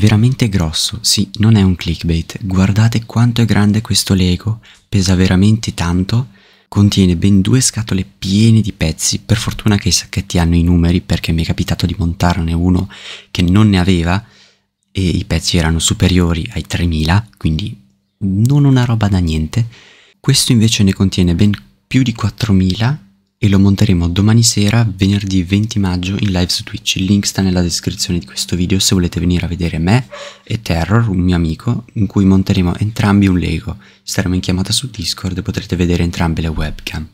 veramente grosso, sì, non è un clickbait, guardate quanto è grande questo Lego, pesa veramente tanto, contiene ben due scatole piene di pezzi, per fortuna che i sacchetti hanno i numeri perché mi è capitato di montarne uno che non ne aveva e i pezzi erano superiori ai 3000, quindi non una roba da niente, questo invece ne contiene ben più di 4000 e lo monteremo domani sera, venerdì 20 maggio, in live su Twitch. Il link sta nella descrizione di questo video se volete venire a vedere me e Terror, un mio amico, in cui monteremo entrambi un Lego. Staremo in chiamata su Discord e potrete vedere entrambe le webcam.